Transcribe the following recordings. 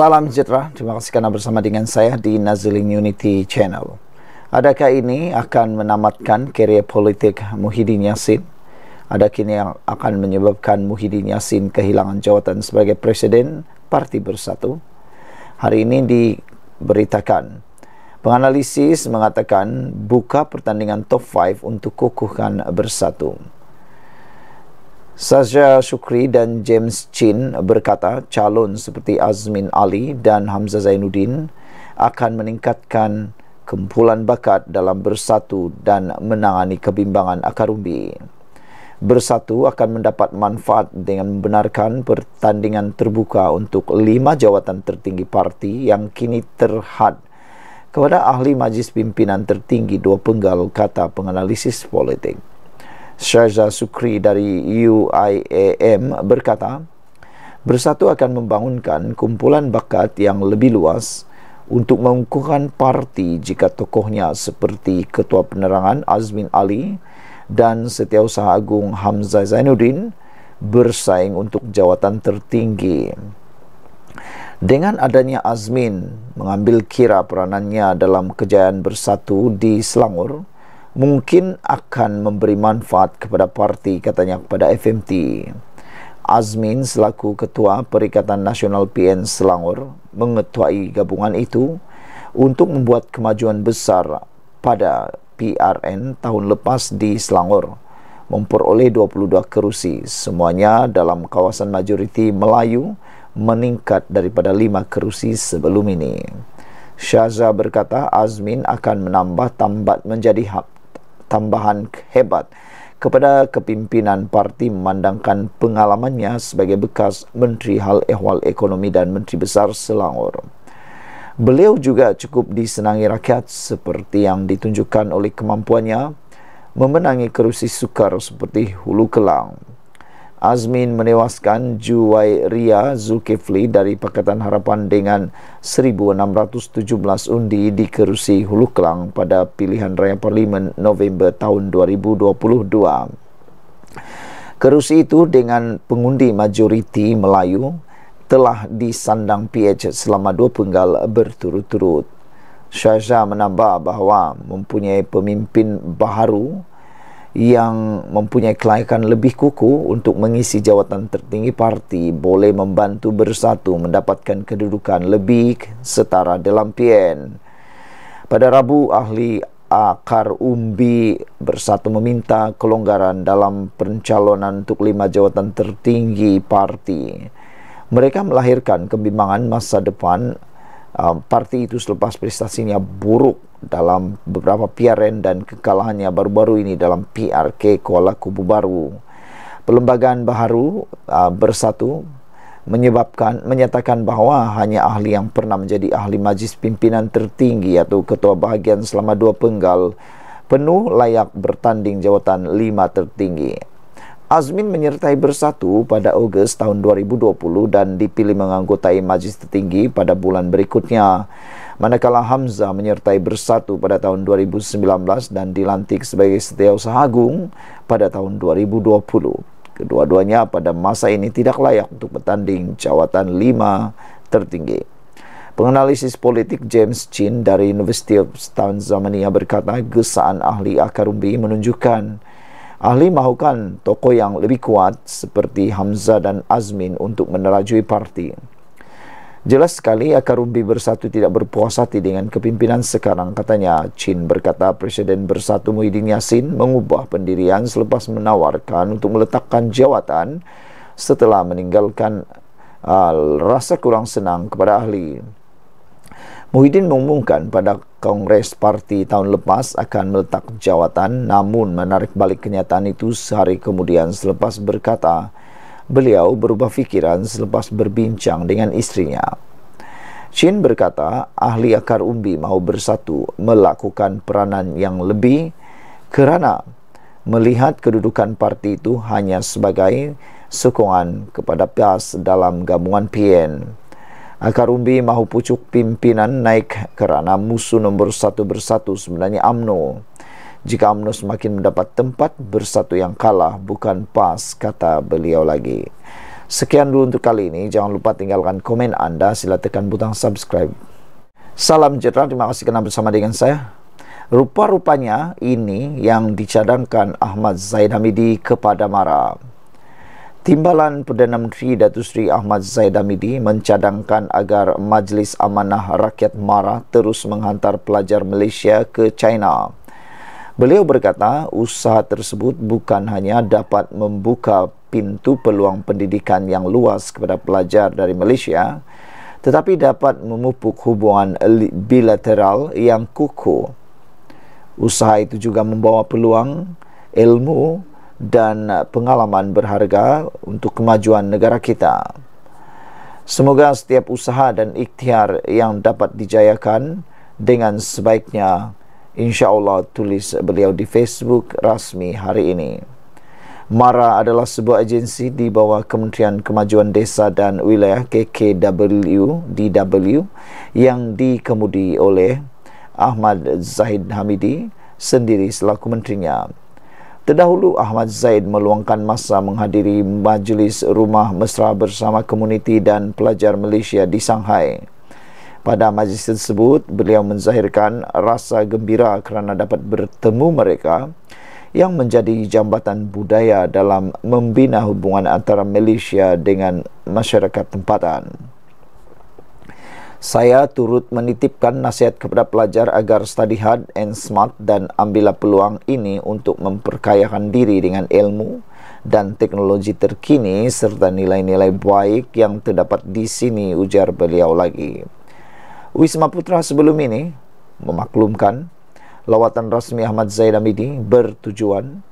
Salam sejahtera, terima kasih kerana bersama dengan saya di Nazling Unity Channel. Adakah ini akan menamatkan kerja politik Muhyiddin Yassin? Adakah ini akan menyebabkan Muhyiddin Yassin kehilangan jawatan sebagai Presiden Parti Bersatu? Hari ini diberitakan, penganalisis mengatakan buka pertandingan top 5 untuk kukuhkan bersatu. Bersatu. Sasha Shukri dan James Chin berkata calon seperti Azmin Ali dan Hamzah Zainuddin akan meningkatkan kumpulan bakat dalam bersatu dan menangani kebimbangan akar umbi. Bersatu akan mendapat manfaat dengan membenarkan pertandingan terbuka untuk lima jawatan tertinggi parti yang kini terhad kepada ahli majlis pimpinan tertinggi dua penggal kata penganalisis politik. Syaza Sukri dari UIAM berkata, Bersatu akan membangunkan kumpulan bakat yang lebih luas untuk mengukuhkan parti jika tokohnya seperti Ketua Penerangan Azmin Ali dan Setiausaha Agung Hamzah Zainuddin bersaing untuk jawatan tertinggi. Dengan adanya Azmin mengambil kira peranannya dalam kejayaan bersatu di Selangor, mungkin akan memberi manfaat kepada parti katanya kepada FMT. Azmin selaku Ketua Perikatan Nasional PN Selangor mengetuai gabungan itu untuk membuat kemajuan besar pada PRN tahun lepas di Selangor memperoleh 22 kerusi semuanya dalam kawasan majoriti Melayu meningkat daripada 5 kerusi sebelum ini. Syaza berkata Azmin akan menambah tambat menjadi tambahan hebat kepada kepimpinan parti memandangkan pengalamannya sebagai bekas Menteri Hal Ehwal Ekonomi dan Menteri Besar Selangor. Beliau juga cukup disenangi rakyat seperti yang ditunjukkan oleh kemampuannya memenangi kerusi sukar seperti hulu kelang Azmin menewaskan Juwairia Zulkifli dari Pakatan Harapan dengan 1617 undi di kerusi Hulu Kelang pada pilihan raya parlimen November tahun 2022. Kerusi itu dengan pengundi majoriti Melayu telah disandang PH selama dua penggal berturut-turut. Syaza menambah bahawa mempunyai pemimpin baharu yang mempunyai kelayakan lebih kuku untuk mengisi jawatan tertinggi parti boleh membantu bersatu mendapatkan kedudukan lebih setara dalam PN. Pada Rabu, ahli akar umbi bersatu meminta kelonggaran dalam pencalonan untuk lima jawatan tertinggi parti. Mereka melahirkan kebimbangan masa depan um, parti itu selepas prestasinya buruk dalam beberapa PRN dan kekalahannya baru-baru ini dalam PRK Kuala Kubu Baru. Perlembagaan Baharu uh, Bersatu menyebabkan menyatakan bahawa hanya ahli yang pernah menjadi ahli majlis pimpinan tertinggi iaitu ketua bahagian selama dua penggal penuh layak bertanding jawatan lima tertinggi. Azmin menyertai bersatu pada Ogos tahun 2020 dan dipilih menganggotai majlis tertinggi pada bulan berikutnya. Manakala Hamzah menyertai bersatu pada tahun 2019 dan dilantik sebagai setiausaha agung pada tahun 2020. Kedua-duanya pada masa ini tidak layak untuk bertanding jawatan lima tertinggi. Penganalisis politik James Chin dari University of Tanzania berkata gesaan ahli akar umbi menunjukkan ahli mahukan tokoh yang lebih kuat seperti Hamzah dan Azmin untuk menerajui parti. Jelas sekali akar rumbi bersatu tidak berpuas hati dengan kepimpinan sekarang katanya. Chin berkata Presiden Bersatu Muhyiddin Yassin mengubah pendirian selepas menawarkan untuk meletakkan jawatan setelah meninggalkan uh, rasa kurang senang kepada ahli. Muhyiddin mengumumkan pada Kongres Parti tahun lepas akan meletak jawatan namun menarik balik kenyataan itu sehari kemudian selepas berkata, beliau berubah fikiran selepas berbincang dengan istrinya. Chin berkata ahli akar umbi mahu bersatu melakukan peranan yang lebih kerana melihat kedudukan parti itu hanya sebagai sokongan kepada PAS dalam gabungan PN. Akar umbi mahu pucuk pimpinan naik kerana musuh nombor satu bersatu sebenarnya AMNO jika UMNO semakin mendapat tempat bersatu yang kalah bukan PAS kata beliau lagi sekian dulu untuk kali ini jangan lupa tinggalkan komen anda sila tekan butang subscribe salam jenderal terima kasih kerana bersama dengan saya rupa-rupanya ini yang dicadangkan Ahmad Zaid Hamidi kepada Mara Timbalan Perdana Menteri Datuk Seri Ahmad Zaid Hamidi mencadangkan agar Majlis Amanah Rakyat Mara terus menghantar pelajar Malaysia ke China. Beliau berkata, usaha tersebut bukan hanya dapat membuka pintu peluang pendidikan yang luas kepada pelajar dari Malaysia, tetapi dapat memupuk hubungan bilateral yang kukuh. Usaha itu juga membawa peluang ilmu dan pengalaman berharga untuk kemajuan negara kita. Semoga setiap usaha dan ikhtiar yang dapat dijayakan dengan sebaiknya insyaAllah tulis beliau di Facebook rasmi hari ini. MARA adalah sebuah agensi di bawah Kementerian Kemajuan Desa dan Wilayah KKW DW yang dikemudi oleh Ahmad Zahid Hamidi sendiri selaku menterinya. Terdahulu Ahmad Zahid meluangkan masa menghadiri majlis rumah mesra bersama komuniti dan pelajar Malaysia di Shanghai. Pada majlis tersebut, beliau menzahirkan rasa gembira kerana dapat bertemu mereka yang menjadi jambatan budaya dalam membina hubungan antara Malaysia dengan masyarakat tempatan. Saya turut menitipkan nasihat kepada pelajar agar study hard and smart dan ambillah peluang ini untuk memperkayakan diri dengan ilmu dan teknologi terkini serta nilai-nilai baik yang terdapat di sini ujar beliau lagi. Wisma Putra sebelum ini memaklumkan lawatan rasmi Ahmad Zaid Amidi bertujuan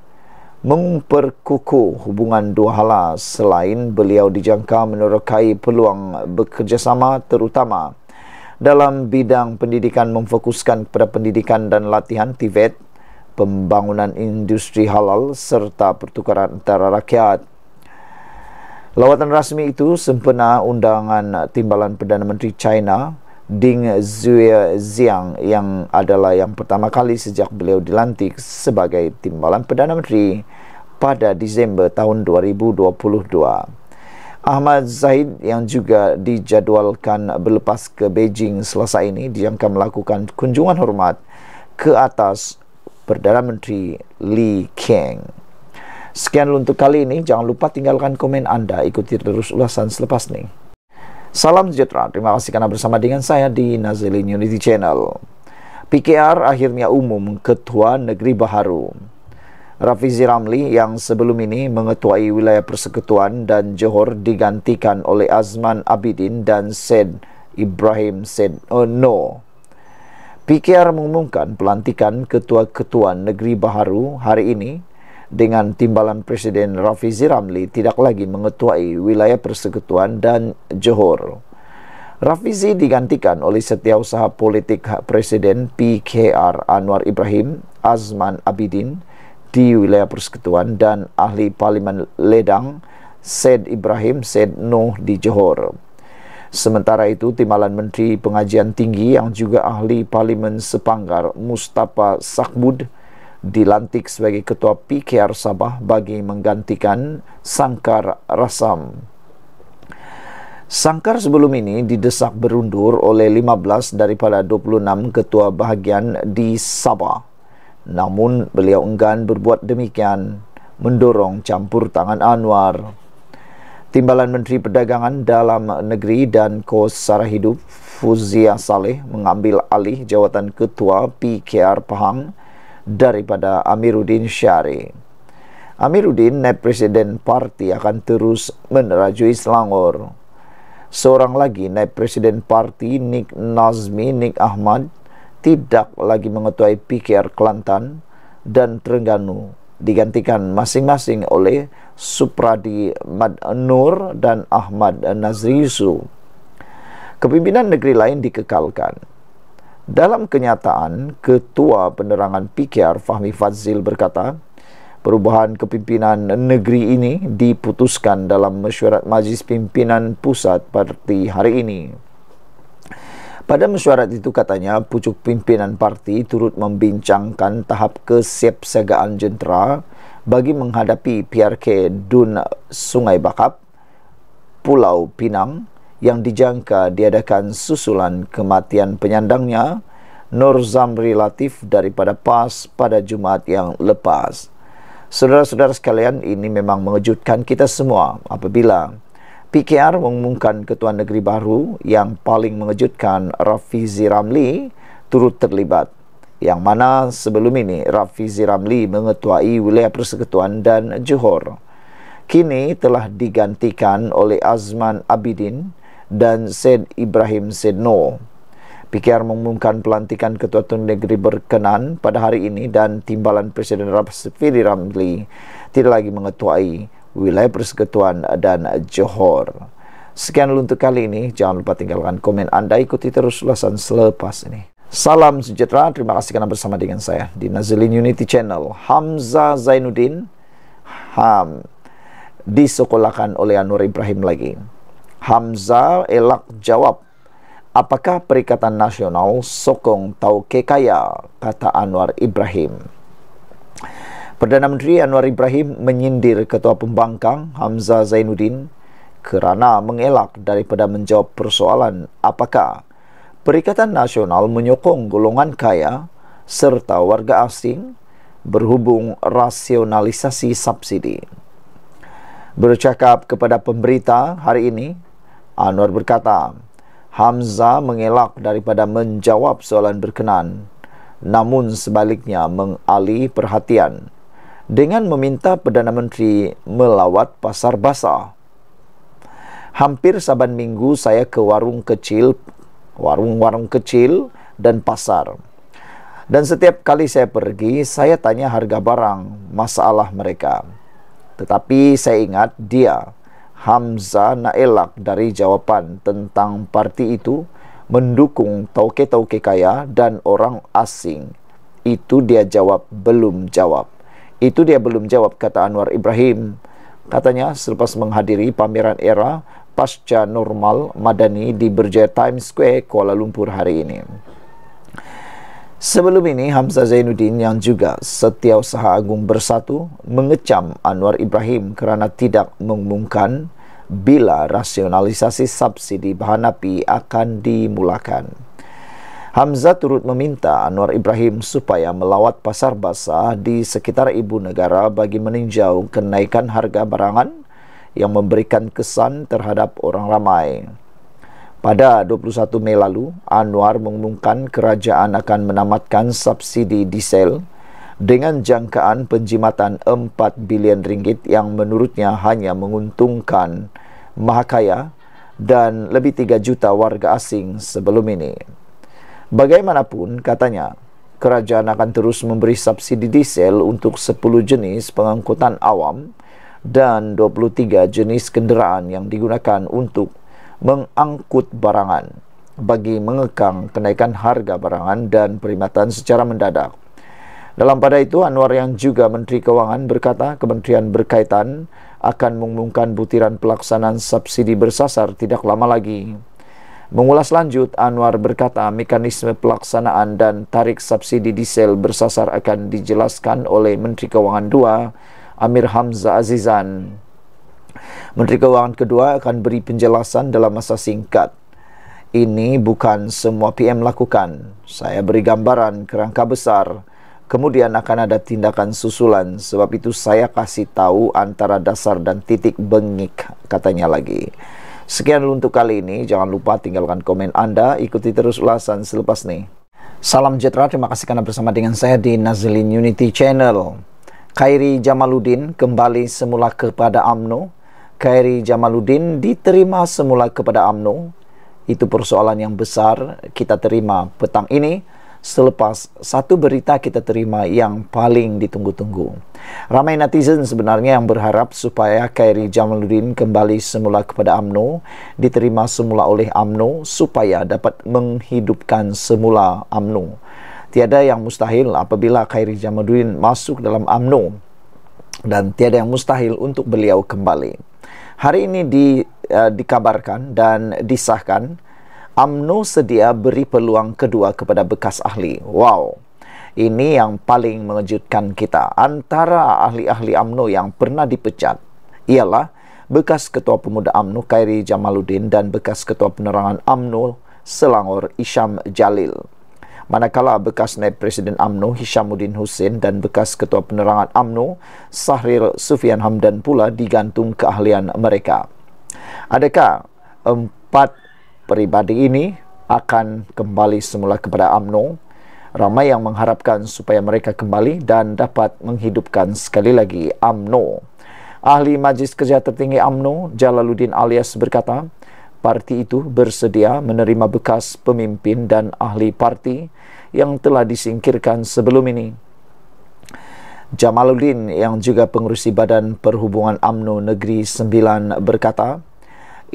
memperkukuh hubungan dua hala selain beliau dijangka menerokai peluang bekerjasama terutama dalam bidang pendidikan memfokuskan kepada pendidikan dan latihan TVET pembangunan industri halal serta pertukaran antara rakyat lawatan rasmi itu sempena undangan timbalan Perdana Menteri China Ding Zhuiziang yang adalah yang pertama kali sejak beliau dilantik sebagai timbalan Perdana Menteri pada Disember tahun 2022. Ahmad Zahid yang juga dijadualkan berlepas ke Beijing selasa ini dijangka melakukan kunjungan hormat ke atas Perdana Menteri Li Keng. Sekian untuk kali ini. Jangan lupa tinggalkan komen anda. Ikuti terus ulasan selepas ini. Salam sejahtera, terima kasih kerana bersama dengan saya di Nazilin Unity Channel. PKR akhirnya umum Ketua Negeri Baharu. Rafizi Ramli yang sebelum ini mengetuai wilayah persekutuan dan Johor digantikan oleh Azman Abidin dan Said Ibrahim Said Ono. Eh, PKR mengumumkan pelantikan Ketua-Ketua Negeri Baharu hari ini dengan timbalan Presiden Rafizi Ramli tidak lagi mengetuai wilayah persekutuan dan Johor. Rafizi digantikan oleh setiausaha politik Presiden PKR Anwar Ibrahim Azman Abidin di wilayah persekutuan dan ahli Parlimen Ledang Said Ibrahim Said Nuh di Johor. Sementara itu, Timbalan Menteri Pengajian Tinggi yang juga ahli Parlimen Sepanggar Mustafa Sakbud dilantik sebagai ketua PKR Sabah bagi menggantikan Sangkar Rasam. Sangkar sebelum ini didesak berundur oleh 15 daripada 26 ketua bahagian di Sabah. Namun beliau enggan berbuat demikian mendorong campur tangan Anwar. Timbalan Menteri Perdagangan Dalam Negeri dan Kos Sara Hidup Fuzia Saleh mengambil alih jawatan Ketua PKR Pahang daripada Amiruddin Syari. Amiruddin, naib presiden parti akan terus menerajui Selangor. Seorang lagi naib presiden parti Nik Nazmi Nik Ahmad tidak lagi mengetuai PKR Kelantan dan Terengganu digantikan masing-masing oleh Supradi Mad Nur dan Ahmad Nazri Yusuf. Kepimpinan negeri lain dikekalkan. Dalam kenyataan, Ketua Penerangan PKR Fahmi Fazil berkata, perubahan kepimpinan negeri ini diputuskan dalam mesyuarat Majlis Pimpinan Pusat Parti hari ini. Pada mesyuarat itu katanya, pucuk pimpinan parti turut membincangkan tahap kesiapsiagaan jentera bagi menghadapi PRK Dun Sungai Bakap, Pulau Pinang, yang dijangka diadakan susulan kematian penyandangnya Nur Zamri Latif daripada PAS pada Jumaat yang lepas. Saudara-saudara sekalian, ini memang mengejutkan kita semua apabila PKR mengumumkan Ketua Negeri Baru yang paling mengejutkan Rafizi Ramli turut terlibat. Yang mana sebelum ini Rafizi Ramli mengetuai wilayah persekutuan dan Johor. Kini telah digantikan oleh Azman Abidin dan Said Ibrahim Said Noor. PKR mengumumkan pelantikan Ketua Tun Negeri berkenan pada hari ini dan timbalan Presiden Rafsiri Ramli tidak lagi mengetuai wilayah persekutuan dan Johor. Sekian untuk kali ini. Jangan lupa tinggalkan komen anda. Ikuti terus ulasan selepas ini. Salam sejahtera. Terima kasih kerana bersama dengan saya di Nazilin Unity Channel. Hamza Zainuddin. Ham. Disokolakan oleh Anwar Ibrahim lagi. Hamzah elak jawab Apakah Perikatan Nasional sokong Tauke kekaya? Kata Anwar Ibrahim Perdana Menteri Anwar Ibrahim menyindir Ketua Pembangkang Hamzah Zainuddin kerana mengelak daripada menjawab persoalan apakah Perikatan Nasional menyokong golongan kaya serta warga asing berhubung rasionalisasi subsidi. Bercakap kepada pemberita hari ini, Anwar berkata, Hamzah mengelak daripada menjawab soalan berkenan, namun sebaliknya mengalih perhatian dengan meminta Perdana Menteri melawat pasar basah. Hampir saban minggu saya ke warung kecil, warung-warung kecil dan pasar. Dan setiap kali saya pergi, saya tanya harga barang, masalah mereka. Tetapi saya ingat dia, Hamzah nak elak dari jawapan tentang parti itu mendukung tauke-tauke kaya dan orang asing. Itu dia jawab, belum jawab. Itu dia belum jawab, kata Anwar Ibrahim. Katanya, selepas menghadiri pameran era pasca normal madani di Berjaya Times Square, Kuala Lumpur hari ini. Sebelum ini, Hamzah Zainuddin yang juga Setiausaha Agung Bersatu mengecam Anwar Ibrahim kerana tidak mengumumkan bila rasionalisasi subsidi bahan api akan dimulakan. Hamzah turut meminta Anwar Ibrahim supaya melawat pasar basah di sekitar ibu negara bagi meninjau kenaikan harga barangan yang memberikan kesan terhadap orang ramai. Pada 21 Mei lalu, Anwar mengumumkan kerajaan akan menamatkan subsidi diesel dengan jangkaan penjimatan 4 bilion ringgit yang menurutnya hanya menguntungkan mahakaya dan lebih 3 juta warga asing sebelum ini. Bagaimanapun katanya, kerajaan akan terus memberi subsidi diesel untuk 10 jenis pengangkutan awam dan 23 jenis kenderaan yang digunakan untuk mengangkut barangan bagi mengekang kenaikan harga barangan dan perkhidmatan secara mendadak. Dalam pada itu, Anwar yang juga Menteri Kewangan berkata kementerian berkaitan akan mengumumkan butiran pelaksanaan subsidi bersasar tidak lama lagi. Mengulas lanjut, Anwar berkata mekanisme pelaksanaan dan tarik subsidi diesel bersasar akan dijelaskan oleh Menteri Kewangan II, Amir Hamzah Azizan. Menteri Kewangan kedua akan beri penjelasan dalam masa singkat. Ini bukan semua PM lakukan. Saya beri gambaran kerangka besar. Kemudian akan ada tindakan susulan. Sebab itu saya kasih tahu antara dasar dan titik bengik katanya lagi. Sekian dulu untuk kali ini. Jangan lupa tinggalkan komen Anda. Ikuti terus ulasan selepas ini. Salam sejahtera. Terima kasih kerana bersama dengan saya di Nazlin Unity Channel. Khairi Jamaluddin kembali semula kepada AMNO Khairi Jamaluddin diterima semula kepada AMNO? Itu persoalan yang besar kita terima petang ini selepas satu berita kita terima yang paling ditunggu-tunggu. Ramai netizen sebenarnya yang berharap supaya Khairi Jamaluddin kembali semula kepada AMNO, diterima semula oleh AMNO supaya dapat menghidupkan semula AMNO. Tiada yang mustahil apabila Khairi Jamaluddin masuk dalam AMNO dan tiada yang mustahil untuk beliau kembali hari ini di, uh, dikabarkan dan disahkan UMNO sedia beri peluang kedua kepada bekas ahli. Wow. Ini yang paling mengejutkan kita. Antara ahli-ahli UMNO yang pernah dipecat ialah bekas Ketua Pemuda UMNO Khairi Jamaluddin dan bekas Ketua Penerangan UMNO Selangor Isham Jalil manakala bekas naib presiden AMNO Hishamuddin Hussein dan bekas ketua penerangan AMNO Sahril Sufian Hamdan pula digantung keahlian mereka. Adakah empat peribadi ini akan kembali semula kepada AMNO? Ramai yang mengharapkan supaya mereka kembali dan dapat menghidupkan sekali lagi AMNO. Ahli Majlis Kerja Tertinggi AMNO, Jalaluddin Alias berkata, parti itu bersedia menerima bekas pemimpin dan ahli parti yang telah disingkirkan sebelum ini. Jamaluddin yang juga pengurusi Badan Perhubungan UMNO Negeri Sembilan berkata,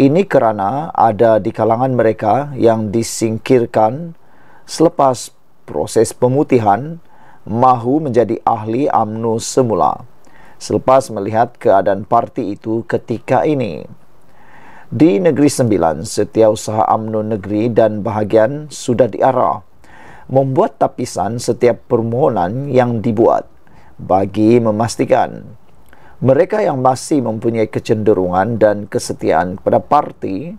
ini kerana ada di kalangan mereka yang disingkirkan selepas proses pemutihan mahu menjadi ahli UMNO semula selepas melihat keadaan parti itu ketika ini di Negeri Sembilan, Setiausaha UMNO Negeri dan Bahagian sudah diarah membuat tapisan setiap permohonan yang dibuat bagi memastikan mereka yang masih mempunyai kecenderungan dan kesetiaan kepada parti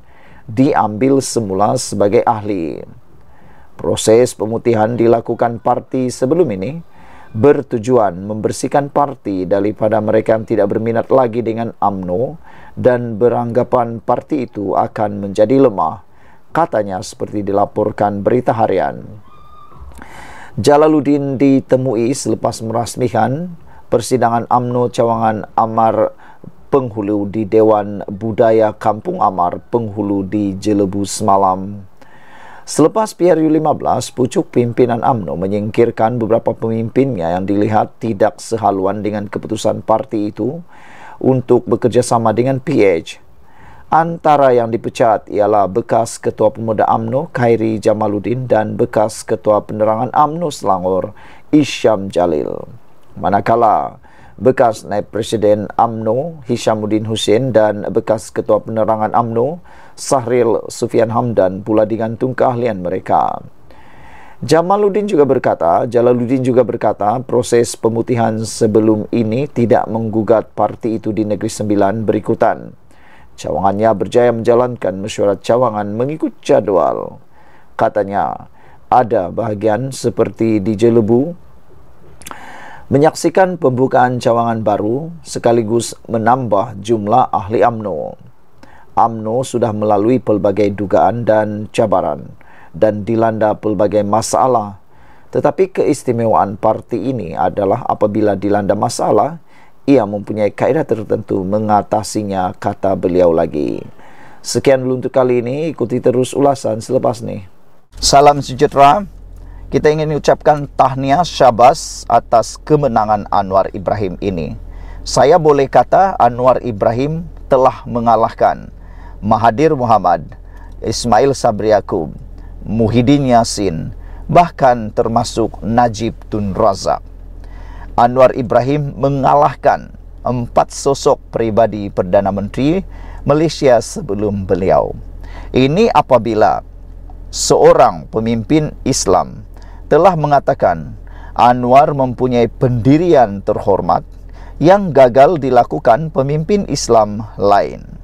diambil semula sebagai ahli. Proses pemutihan dilakukan parti sebelum ini bertujuan membersihkan parti daripada mereka yang tidak berminat lagi dengan AMNO dan beranggapan parti itu akan menjadi lemah, katanya seperti dilaporkan berita harian. Jalaluddin ditemui selepas merasmikan persidangan UMNO cawangan Amar Penghulu di Dewan Budaya Kampung Amar Penghulu di Jelebu semalam. Selepas PRU 15, pucuk pimpinan Amno menyingkirkan beberapa pemimpinnya yang dilihat tidak sehaluan dengan keputusan parti itu untuk bekerjasama dengan PH. Antara yang dipecat ialah bekas Ketua Pemuda AMNO Khairi Jamaluddin dan bekas Ketua Penerangan AMNO Selangor Isham Jalil. Manakala bekas Naib Presiden AMNO Hishamuddin Hussein dan bekas Ketua Penerangan AMNO Sahril Sufian Hamdan pula digantung keahlian mereka. Jamaluddin juga berkata, Jalaluddin juga berkata, proses pemutihan sebelum ini tidak menggugat parti itu di Negeri Sembilan berikutan. Cawangannya berjaya menjalankan mesyuarat cawangan mengikut jadual. Katanya, ada bahagian seperti di Jelebu, menyaksikan pembukaan cawangan baru sekaligus menambah jumlah ahli AMNO. AMNO sudah melalui pelbagai dugaan dan cabaran dan dilanda pelbagai masalah. Tetapi keistimewaan parti ini adalah apabila dilanda masalah, ia mempunyai kaedah tertentu mengatasinya kata beliau lagi. Sekian dulu untuk kali ini, ikuti terus ulasan selepas ini. Salam sejahtera. Kita ingin ucapkan tahniah syabas atas kemenangan Anwar Ibrahim ini. Saya boleh kata Anwar Ibrahim telah mengalahkan Mahathir Muhammad, Ismail Sabri Yaakob, Muhyiddin Yassin, bahkan termasuk Najib Tun Razak. Anwar Ibrahim mengalahkan empat sosok pribadi Perdana Menteri Malaysia sebelum beliau. Ini apabila seorang pemimpin Islam telah mengatakan Anwar mempunyai pendirian terhormat yang gagal dilakukan pemimpin Islam lain.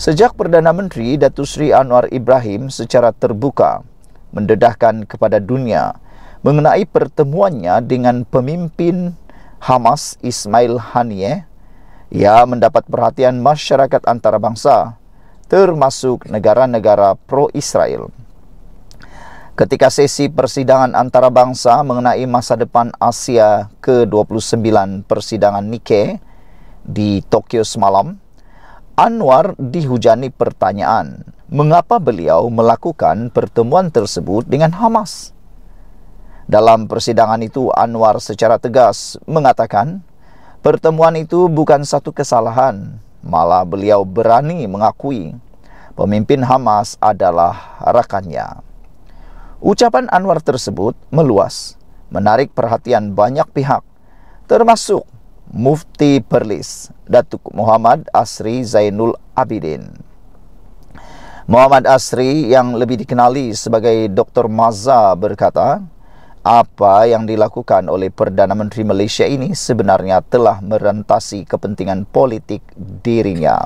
Sejak Perdana Menteri Datu Sri Anwar Ibrahim secara terbuka mendedahkan kepada dunia mengenai pertemuannya dengan pemimpin Hamas Ismail Haniyeh, ia mendapat perhatian masyarakat antarabangsa termasuk negara-negara pro-Israel. Ketika sesi persidangan antarabangsa mengenai masa depan Asia ke-29 persidangan Nikkei di Tokyo semalam, Anwar dihujani pertanyaan, mengapa beliau melakukan pertemuan tersebut dengan Hamas? Dalam persidangan itu, Anwar secara tegas mengatakan, pertemuan itu bukan satu kesalahan, malah beliau berani mengakui pemimpin Hamas adalah rakannya. Ucapan Anwar tersebut meluas, menarik perhatian banyak pihak, termasuk Mufti Perlis Datuk Muhammad Asri Zainul Abidin. Muhammad Asri yang lebih dikenali sebagai Dr. Mazza berkata, apa yang dilakukan oleh Perdana Menteri Malaysia ini sebenarnya telah merentasi kepentingan politik dirinya.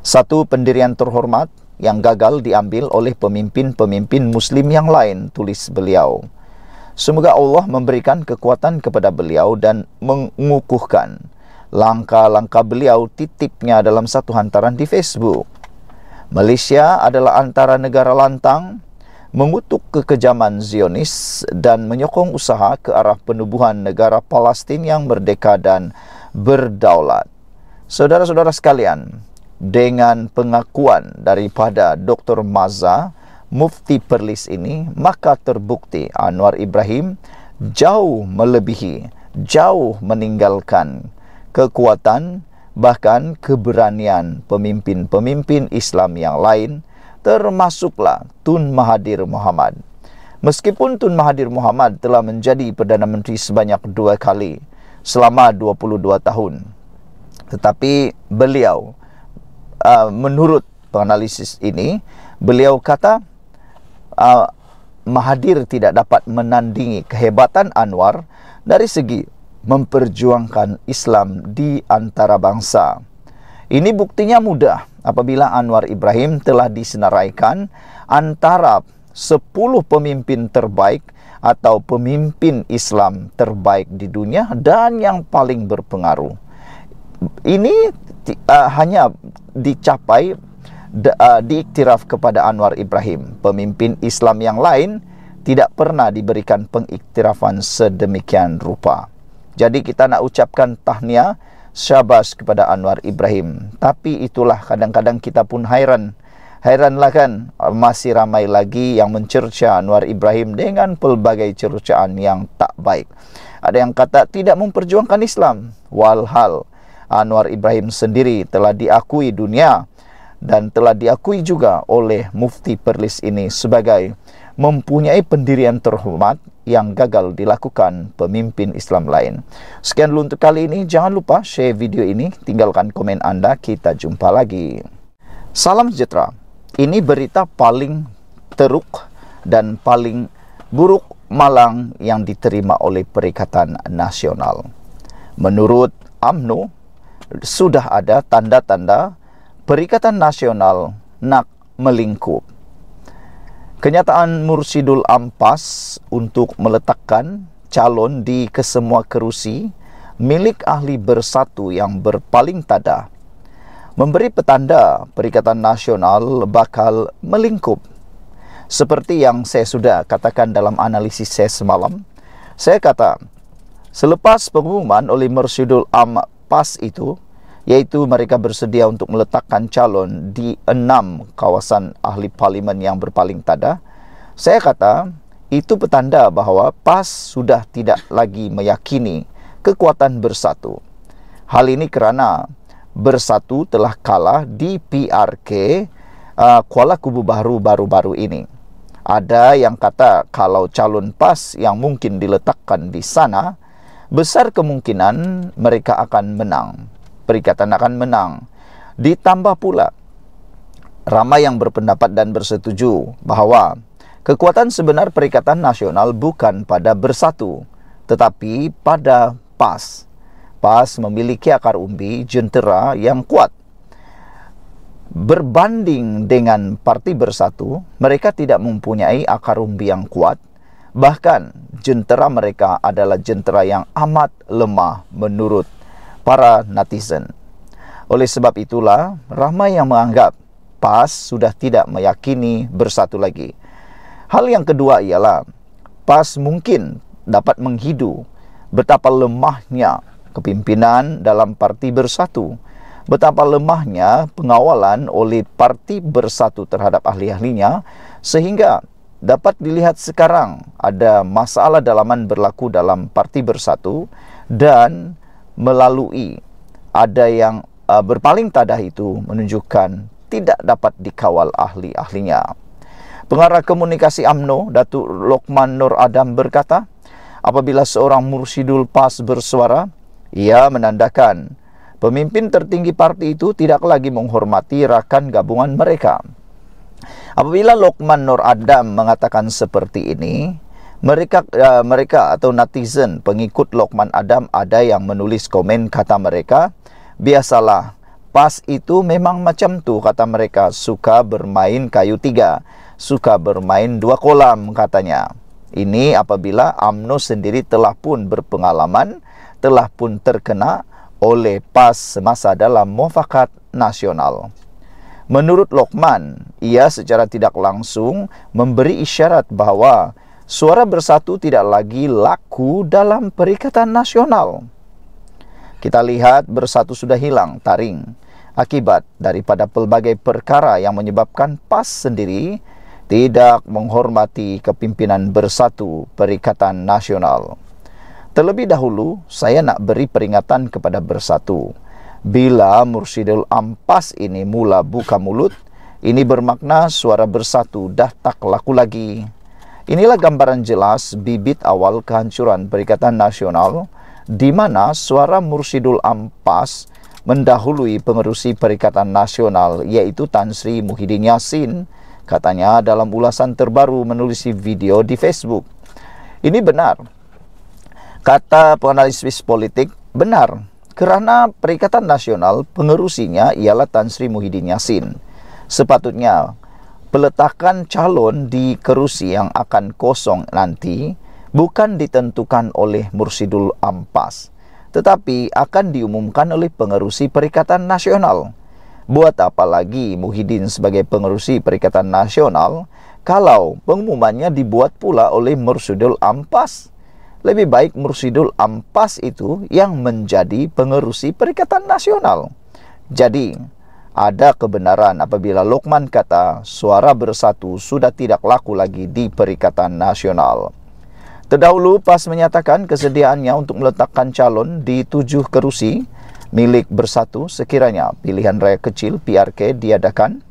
Satu pendirian terhormat yang gagal diambil oleh pemimpin-pemimpin Muslim yang lain, tulis beliau. Semoga Allah memberikan kekuatan kepada beliau dan mengukuhkan langkah-langkah beliau titipnya dalam satu hantaran di Facebook. Malaysia adalah antara negara lantang mengutuk kekejaman Zionis dan menyokong usaha ke arah penubuhan negara Palestin yang merdeka dan berdaulat. Saudara-saudara sekalian, dengan pengakuan daripada Dr. Maza, mufti Perlis ini, maka terbukti Anwar Ibrahim jauh melebihi, jauh meninggalkan kekuatan bahkan keberanian pemimpin-pemimpin Islam yang lain termasuklah Tun Mahathir Muhammad. Meskipun Tun Mahathir Muhammad telah menjadi Perdana Menteri sebanyak dua kali selama 22 tahun tetapi beliau uh, menurut penganalisis ini beliau kata uh, Mahathir tidak dapat menandingi kehebatan Anwar dari segi memperjuangkan Islam di antara bangsa. Ini buktinya mudah apabila Anwar Ibrahim telah disenaraikan antara 10 pemimpin terbaik atau pemimpin Islam terbaik di dunia dan yang paling berpengaruh. Ini uh, hanya dicapai uh, diiktiraf kepada Anwar Ibrahim. Pemimpin Islam yang lain tidak pernah diberikan pengiktirafan sedemikian rupa. Jadi kita nak ucapkan tahniah syabas kepada Anwar Ibrahim. Tapi itulah kadang-kadang kita pun hairan. Hairanlah kan masih ramai lagi yang mencerca Anwar Ibrahim dengan pelbagai cercaan yang tak baik. Ada yang kata tidak memperjuangkan Islam. Walhal Anwar Ibrahim sendiri telah diakui dunia dan telah diakui juga oleh mufti Perlis ini sebagai mempunyai pendirian terhormat yang gagal dilakukan pemimpin Islam lain. Sekian dulu untuk kali ini. Jangan lupa share video ini. Tinggalkan komen anda. Kita jumpa lagi. Salam sejahtera. Ini berita paling teruk dan paling buruk malang yang diterima oleh Perikatan Nasional. Menurut AMNO, sudah ada tanda-tanda Perikatan Nasional nak melingkup. Kenyataan Mursidul Ampas untuk meletakkan calon di kesemua kerusi milik ahli bersatu yang berpaling tada memberi petanda Perikatan Nasional bakal melingkup. Seperti yang saya sudah katakan dalam analisis saya semalam, saya kata selepas pengumuman oleh Mursidul Ampas itu, Yaitu mereka bersedia untuk meletakkan calon di enam kawasan ahli parlimen yang berpaling tada, saya kata itu petanda bahawa PAS sudah tidak lagi meyakini kekuatan bersatu. Hal ini kerana bersatu telah kalah di PRK uh, Kuala Kubu Baru baru-baru ini. Ada yang kata kalau calon PAS yang mungkin diletakkan di sana, besar kemungkinan mereka akan menang. Perikatan akan menang. Ditambah pula, ramai yang berpendapat dan bersetuju bahawa kekuatan sebenar Perikatan Nasional bukan pada bersatu, tetapi pada PAS. PAS memiliki akar umbi jentera yang kuat. Berbanding dengan Parti Bersatu, mereka tidak mempunyai akar umbi yang kuat. Bahkan jentera mereka adalah jentera yang amat lemah menurut para netizen. Oleh sebab itulah, ramai yang menganggap PAS sudah tidak meyakini bersatu lagi. Hal yang kedua ialah PAS mungkin dapat menghidu betapa lemahnya kepimpinan dalam parti bersatu, betapa lemahnya pengawalan oleh parti bersatu terhadap ahli-ahlinya sehingga dapat dilihat sekarang ada masalah dalaman berlaku dalam parti bersatu dan melalui ada yang uh, berpaling tadah itu menunjukkan tidak dapat dikawal ahli-ahlinya. Pengarah komunikasi AMNO, Datuk Lokman Nur Adam berkata, apabila seorang mursidul PAS bersuara, ia menandakan pemimpin tertinggi parti itu tidak lagi menghormati rakan gabungan mereka. Apabila Lokman Nur Adam mengatakan seperti ini, mereka uh, mereka atau netizen pengikut Lokman Adam ada yang menulis komen kata mereka, biasalah. Pas itu memang macam tu kata mereka suka bermain kayu tiga, suka bermain dua kolam katanya. Ini apabila AMNO sendiri telah pun berpengalaman, telah pun terkena oleh PAS semasa dalam mufakat nasional. Menurut Lokman, ia secara tidak langsung memberi isyarat bahawa suara bersatu tidak lagi laku dalam perikatan nasional. Kita lihat bersatu sudah hilang, taring, akibat daripada pelbagai perkara yang menyebabkan PAS sendiri tidak menghormati kepimpinan bersatu perikatan nasional. Terlebih dahulu, saya nak beri peringatan kepada bersatu. Bila Mursidul Ampas ini mula buka mulut, ini bermakna suara bersatu dah tak laku lagi. Inilah gambaran jelas bibit awal kehancuran Perikatan Nasional di mana suara Mursidul Ampas mendahului pengerusi Perikatan Nasional yaitu Tan Sri Muhyiddin Yassin katanya dalam ulasan terbaru menulis video di Facebook. Ini benar. Kata penganalisis politik benar kerana Perikatan Nasional pengerusinya ialah Tan Sri Muhyiddin Yassin. Sepatutnya peletakan calon di kerusi yang akan kosong nanti bukan ditentukan oleh Mursidul Ampas, tetapi akan diumumkan oleh pengerusi Perikatan Nasional. Buat apa lagi Muhyiddin sebagai pengerusi Perikatan Nasional kalau pengumumannya dibuat pula oleh Mursidul Ampas? Lebih baik Mursidul Ampas itu yang menjadi pengerusi Perikatan Nasional. Jadi, ada kebenaran apabila Lokman kata suara bersatu sudah tidak laku lagi di Perikatan Nasional. Terdahulu PAS menyatakan kesediaannya untuk meletakkan calon di tujuh kerusi milik bersatu sekiranya pilihan raya kecil PRK diadakan.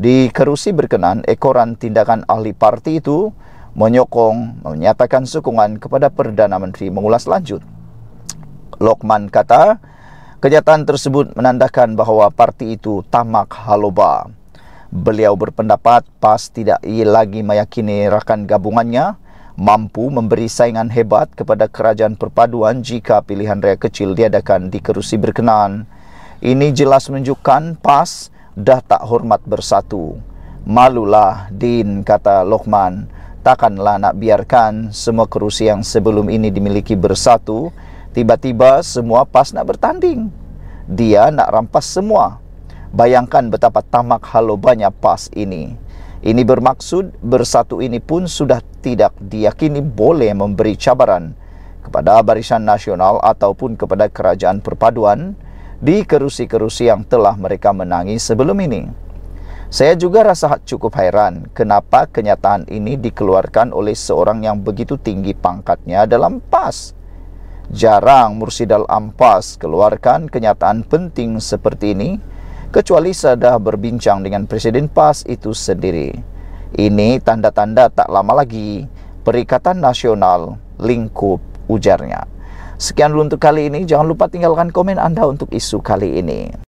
Di kerusi berkenan, ekoran tindakan ahli parti itu menyokong, menyatakan sokongan kepada Perdana Menteri mengulas lanjut. Lokman kata, Kenyataan tersebut menandakan bahawa parti itu tamak haloba. Beliau berpendapat PAS tidak lagi meyakini rakan gabungannya mampu memberi saingan hebat kepada kerajaan perpaduan jika pilihan raya kecil diadakan di kerusi berkenaan. Ini jelas menunjukkan PAS dah tak hormat bersatu. Malulah Din kata Lokman takkanlah nak biarkan semua kerusi yang sebelum ini dimiliki bersatu Tiba-tiba semua PAS nak bertanding. Dia nak rampas semua. Bayangkan betapa tamak halobanya PAS ini. Ini bermaksud bersatu ini pun sudah tidak diyakini boleh memberi cabaran kepada barisan nasional ataupun kepada kerajaan perpaduan di kerusi-kerusi yang telah mereka menangi sebelum ini. Saya juga rasa cukup hairan kenapa kenyataan ini dikeluarkan oleh seorang yang begitu tinggi pangkatnya dalam PAS. Jarang Mursid Al-Ampas keluarkan kenyataan penting seperti ini kecuali sudah berbincang dengan Presiden PAS itu sendiri. Ini tanda-tanda tak lama lagi Perikatan Nasional lingkup ujarnya. Sekian dulu untuk kali ini. Jangan lupa tinggalkan komen anda untuk isu kali ini.